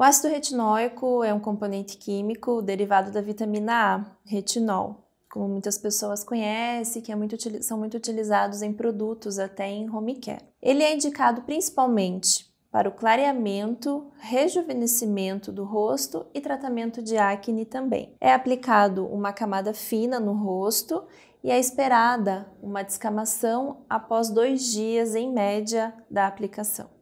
O ácido retinóico é um componente químico derivado da vitamina A, retinol, como muitas pessoas conhecem, que é muito, são muito utilizados em produtos, até em home care. Ele é indicado principalmente para o clareamento, rejuvenescimento do rosto e tratamento de acne também. É aplicado uma camada fina no rosto e é esperada uma descamação após dois dias em média da aplicação.